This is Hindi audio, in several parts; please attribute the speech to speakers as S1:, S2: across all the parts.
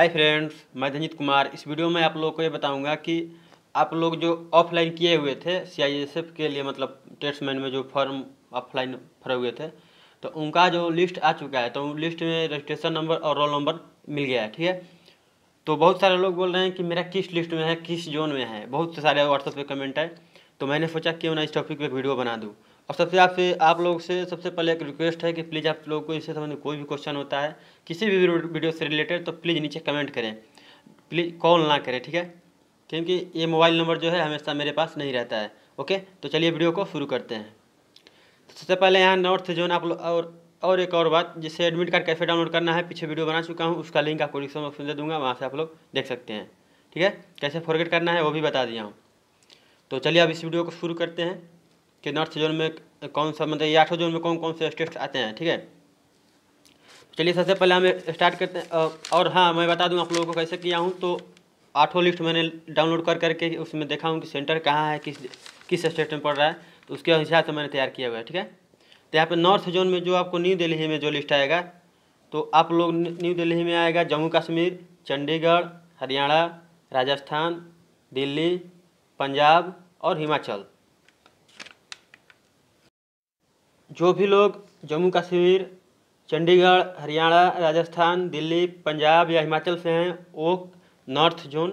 S1: हाय फ्रेंड्स मैं धनजीत कुमार इस वीडियो में आप लोगों को ये बताऊंगा कि आप लोग जो ऑफलाइन किए हुए थे सी के लिए मतलब टेस्टमैन में जो फॉर्म ऑफलाइन भरे हुए थे तो उनका जो लिस्ट आ चुका है तो उन लिस्ट में रजिस्ट्रेशन नंबर और रोल नंबर मिल गया है ठीक है तो बहुत सारे लोग बोल रहे हैं कि मेरा किस लिस्ट में है किस जोन में है बहुत सारे व्हाट्सएप पर कमेंट है तो मैंने सोचा क्यों ना इस टॉपिक पर वीडियो बना दूँ और सबसे आपसे आप लोग से सबसे पहले एक रिक्वेस्ट है कि प्लीज़ आप लोगों को इससे संबंधित कोई भी क्वेश्चन होता है किसी भी वीडियो से रिलेटेड तो प्लीज़ नीचे कमेंट करें प्लीज़ कॉल ना करें ठीक है क्योंकि ये मोबाइल नंबर जो है हमेशा मेरे पास नहीं रहता है ओके तो चलिए वीडियो को शुरू करते हैं तो सबसे पहले यहाँ नॉर्थ जोन आप लोग और और एक और बात जिसे एडमिट कार्ड कैसे डाउनलोड करना है पीछे वीडियो बना चुका हूँ उसका लिंक आपको डिस्क्रिप्शन बॉक्स में दे दूंगा वहाँ से आप लोग देख सकते हैं ठीक है कैसे फॉरगेट करना है वो भी बता दिया हूँ तो चलिए अब इस वीडियो को शुरू करते हैं कि नॉर्थ जोन में कौन सा मतलब ये आठों जोन में कौन कौन से स्टेट्स आते हैं ठीक है चलिए सबसे पहले हम स्टार्ट करते हैं और हाँ मैं बता दूँ आप लोगों को कैसे किया हूँ तो आठों लिस्ट मैंने डाउनलोड कर करके उसमें देखा हूँ कि सेंटर कहाँ है किस किस स्टेट में पड़ रहा है तो उसके हिसाब से मैंने तैयार किया हुआ है ठीक है तो यहाँ पर नॉर्थ जोन में जो आपको न्यू दिल्ली में जो लिस्ट आएगा तो आप लोग न्यू दिल्ली में आएगा जम्मू कश्मीर चंडीगढ़ हरियाणा राजस्थान दिल्ली पंजाब और हिमाचल जो भी लोग जम्मू कश्मीर चंडीगढ़ हरियाणा राजस्थान दिल्ली पंजाब या हिमाचल से हैं वो north zone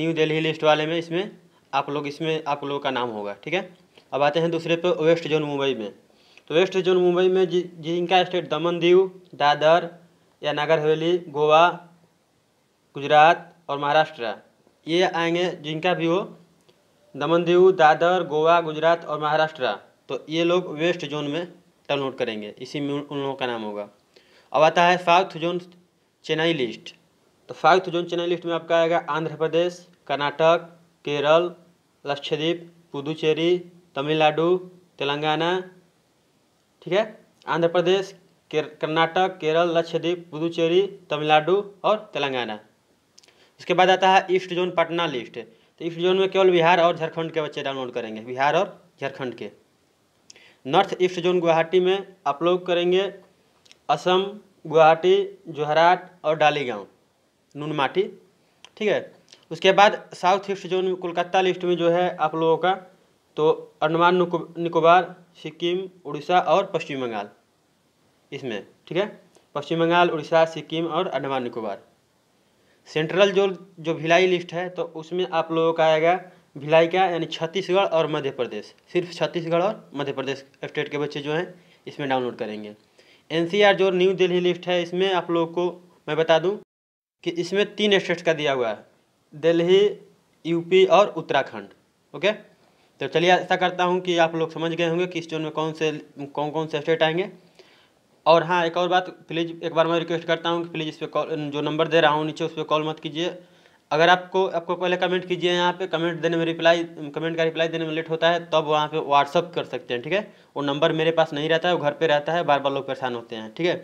S1: New Delhi list वाले में इसमें आप लोग इसमें आप लोगों का नाम होगा ठीक है अब आते हैं दूसरे पे वेस्ट जोन मुंबई में तो वेस्ट जोन मुंबई में जि, जिनका स्टेट दमन दीव दादर या नागर हवेली गोवा गुजरात और महाराष्ट्र ये आएंगे जिनका भी हो दमन दीव दादर गोवा गुजरात और महाराष्ट्र तो ये लोग वेस्ट जोन में डाउनलोड करेंगे इसी में उन लोगों का नाम होगा अब आता है साउथ जोन चेन्नई लिस्ट तो साउथ जोन चेन्नई लिस्ट में आपका आएगा आंध्र प्रदेश कर्नाटक केरल लक्षद्वीप पुदुचेरी तमिलनाडु तेलंगाना ठीक है आंध्र प्रदेश कर्नाटक केरल लक्षद्वीप पुदुचेरी तमिलनाडु और तेलंगाना इसके बाद आता है ईस्ट जोन पटना लिस्ट तो ईस्ट जोन में केवल बिहार और झारखंड के बच्चे डाउनलोड करेंगे बिहार और झारखंड के नॉर्थ ईस्ट जोन गुवाहाटी में आप लोग करेंगे असम गुवाहाटी जोहराट और डालीगांव नूनमाटी ठीक है उसके बाद south east zone Kolkata list में जो है आप लोगों का तो अंडमान निकोबार सिक्किम उड़ीसा और पश्चिम बंगाल इसमें ठीक है पश्चिम बंगाल उड़ीसा सिक्किम और अंडमान निकोबार सेंट्रल जो जो भिलाई लिस्ट है तो उसमें आप लोगों का आएगा भिलाई क्या यानी छत्तीसगढ़ और मध्य प्रदेश सिर्फ छत्तीसगढ़ और मध्य प्रदेश स्टेट के बच्चे जो हैं इसमें डाउनलोड करेंगे एन जो न्यू दिल्ली लिस्ट है इसमें आप लोग को मैं बता दूँ कि इसमें तीन स्टेट का दिया हुआ है दिल्ली यूपी और उत्तराखंड ओके तो चलिए ऐसा करता हूँ कि आप लोग समझ गए होंगे कि इस जोन में कौन से कौन कौन से स्टेट आएंगे और हाँ एक और बात प्लीज़ एक बार मैं रिक्वेस्ट करता हूँ कि प्लीज़ इस पर कॉल जो नंबर दे रहा हूँ नीचे उस पर कॉल मत कीजिए अगर आपको आपको पहले कमेंट कीजिए यहाँ पे कमेंट देने में रिप्लाई कमेंट का रिप्लाई देने में लेट होता है तब वहाँ पे व्हाट्सअप कर सकते हैं ठीक है वो नंबर मेरे पास नहीं रहता है वो घर पे रहता है बार बार लोग परेशान होते हैं ठीक है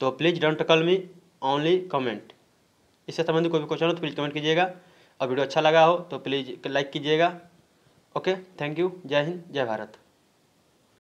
S1: तो please don't call me only comment इससे संबंधित कोई भी क्वेश्चन हो तो प्लीज़ कमेंट कीजिएगा और वीडियो अच्छा लगा हो तो प्लीज़ लाइक कीजिएगा ओके थैंक यू जय हिंद जय भारत